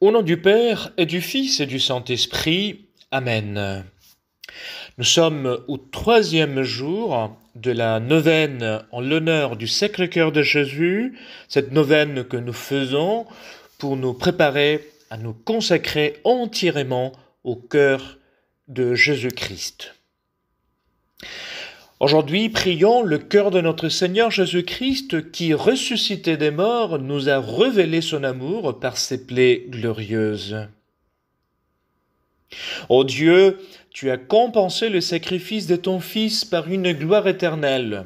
Au nom du Père et du Fils et du Saint-Esprit. Amen. Nous sommes au troisième jour de la neuvaine en l'honneur du Sacré-Cœur de Jésus, cette neuvaine que nous faisons pour nous préparer à nous consacrer entièrement au cœur de Jésus-Christ. Aujourd'hui, prions le cœur de notre Seigneur Jésus-Christ qui, ressuscité des morts, nous a révélé son amour par ses plaies glorieuses. Ô Dieu, tu as compensé le sacrifice de ton Fils par une gloire éternelle.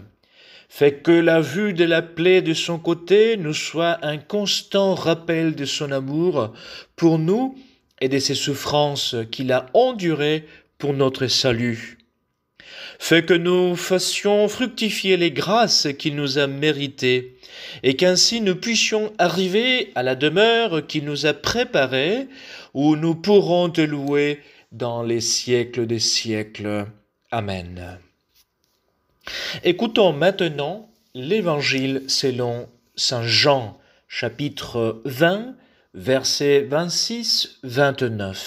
Fais que la vue de la plaie de son côté nous soit un constant rappel de son amour pour nous et de ses souffrances qu'il a endurées pour notre salut. Fais que nous fassions fructifier les grâces qu'il nous a méritées, et qu'ainsi nous puissions arriver à la demeure qu'il nous a préparée, où nous pourrons te louer dans les siècles des siècles. Amen. Écoutons maintenant l'Évangile selon Saint Jean, chapitre 20, versets 26-29.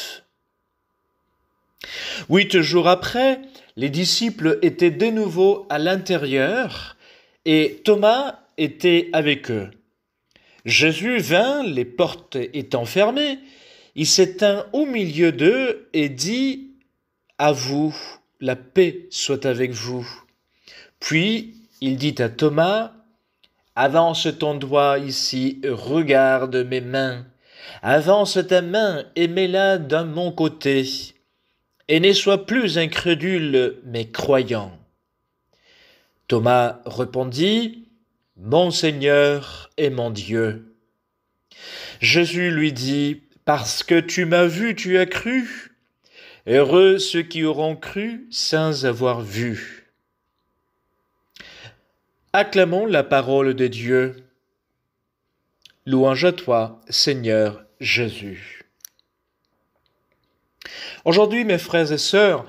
Huit jours après, les disciples étaient de nouveau à l'intérieur et Thomas était avec eux. Jésus vint, les portes étant fermées, il s'éteint au milieu d'eux et dit À vous, la paix soit avec vous. Puis il dit à Thomas Avance ton doigt ici, regarde mes mains. Avance ta main et mets-la d'un mon côté et ne sois plus incrédule, mais croyant. Thomas répondit, Mon Seigneur et mon Dieu. Jésus lui dit, Parce que tu m'as vu, tu as cru. Heureux ceux qui auront cru sans avoir vu. Acclamons la parole de Dieu. Louange à toi, Seigneur Jésus. Aujourd'hui, mes frères et sœurs,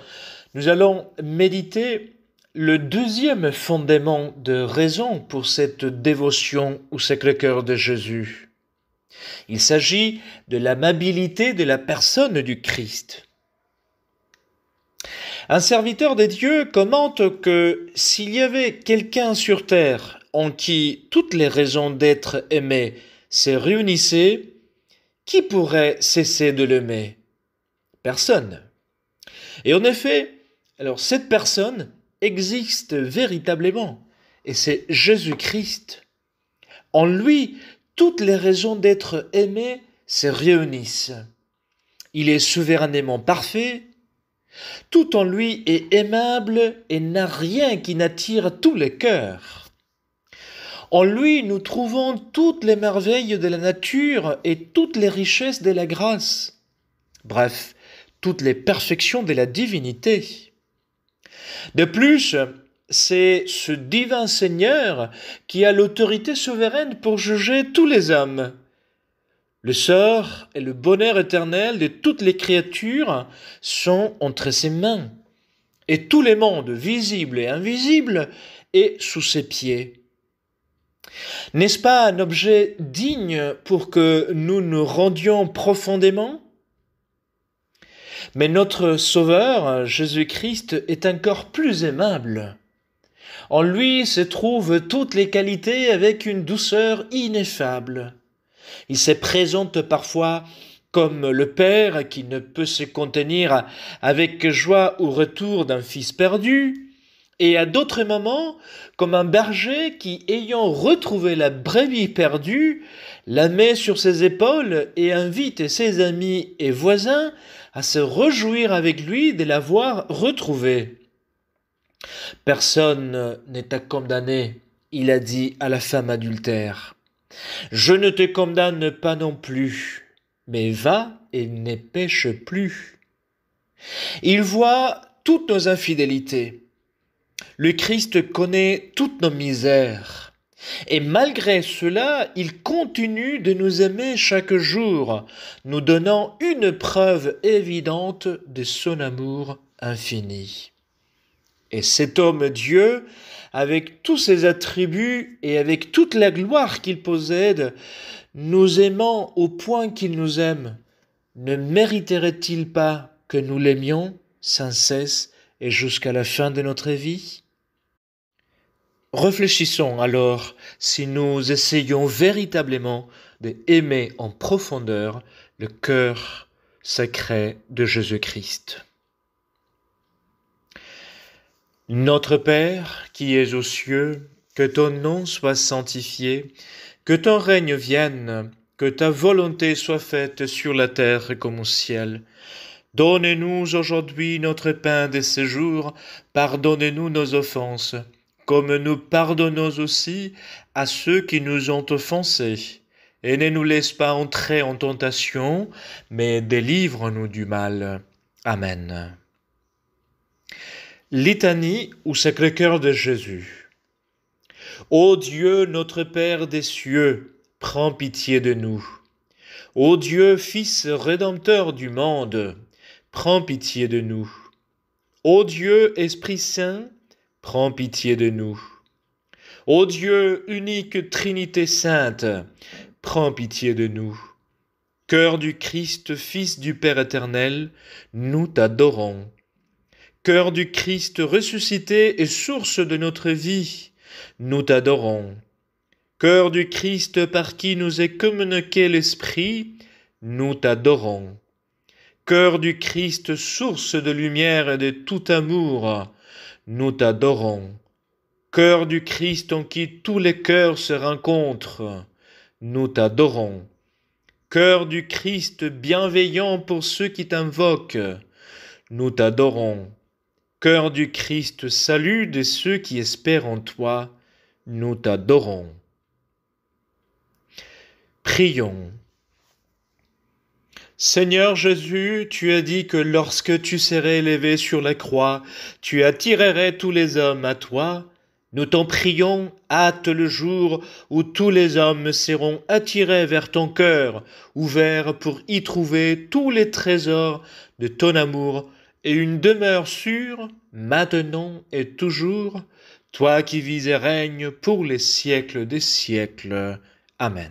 nous allons méditer le deuxième fondement de raison pour cette dévotion au Sacré-Cœur de Jésus. Il s'agit de l'amabilité de la personne du Christ. Un serviteur des dieux commente que s'il y avait quelqu'un sur terre en qui toutes les raisons d'être aimé se réunissaient, qui pourrait cesser de l'aimer personne. Et en effet, alors cette personne existe véritablement, et c'est Jésus-Christ. En lui, toutes les raisons d'être aimé se réunissent. Il est souverainement parfait, tout en lui est aimable et n'a rien qui n'attire tous les cœurs. En lui, nous trouvons toutes les merveilles de la nature et toutes les richesses de la grâce. Bref, toutes les perfections de la divinité. De plus, c'est ce divin Seigneur qui a l'autorité souveraine pour juger tous les hommes. Le sort et le bonheur éternel de toutes les créatures sont entre ses mains, et tous les mondes, visibles et invisibles, est sous ses pieds. N'est-ce pas un objet digne pour que nous nous rendions profondément mais notre Sauveur, Jésus-Christ, est encore plus aimable. En lui se trouvent toutes les qualités avec une douceur ineffable. Il se présente parfois comme le Père qui ne peut se contenir avec joie au retour d'un fils perdu, et à d'autres moments, comme un berger qui, ayant retrouvé la brebis perdue, la met sur ses épaules et invite ses amis et voisins à se réjouir avec lui de l'avoir retrouvée. Personne n'est à condamner, il a dit à la femme adultère. Je ne te condamne pas non plus, mais va et ne pêche plus. Il voit toutes nos infidélités. Le Christ connaît toutes nos misères. Et malgré cela, il continue de nous aimer chaque jour, nous donnant une preuve évidente de son amour infini. Et cet homme Dieu, avec tous ses attributs et avec toute la gloire qu'il possède, nous aimant au point qu'il nous aime, ne mériterait-il pas que nous l'aimions sans cesse et jusqu'à la fin de notre vie Réfléchissons alors si nous essayons véritablement d'aimer en profondeur le cœur sacré de Jésus-Christ. Notre Père, qui es aux cieux, que ton nom soit sanctifié, que ton règne vienne, que ta volonté soit faite sur la terre comme au ciel. Donne-nous aujourd'hui notre pain de ce jour, pardonne-nous nos offenses comme nous pardonnons aussi à ceux qui nous ont offensés. Et ne nous laisse pas entrer en tentation, mais délivre-nous du mal. Amen. Litanie ou Sacré-Cœur de Jésus. Ô Dieu, notre Père des cieux, prends pitié de nous. Ô Dieu, Fils Rédempteur du monde, prends pitié de nous. Ô Dieu, Esprit Saint, prends pitié de nous. Ô Dieu, unique Trinité sainte, prends pitié de nous. Cœur du Christ, Fils du Père éternel, nous t'adorons. Cœur du Christ ressuscité et source de notre vie, nous t'adorons. Cœur du Christ par qui nous est communiqué l'Esprit, nous t'adorons. Cœur du Christ, source de lumière et de tout amour, nous t'adorons. Cœur du Christ en qui tous les cœurs se rencontrent, nous t'adorons. Cœur du Christ bienveillant pour ceux qui t'invoquent, nous t'adorons. Cœur du Christ salut de ceux qui espèrent en toi, nous t'adorons. Prions. Seigneur Jésus, tu as dit que lorsque tu serais élevé sur la croix, tu attirerais tous les hommes à toi. Nous t'en prions, hâte le jour où tous les hommes seront attirés vers ton cœur, ouvert pour y trouver tous les trésors de ton amour et une demeure sûre, maintenant et toujours, toi qui vis et règnes pour les siècles des siècles. Amen.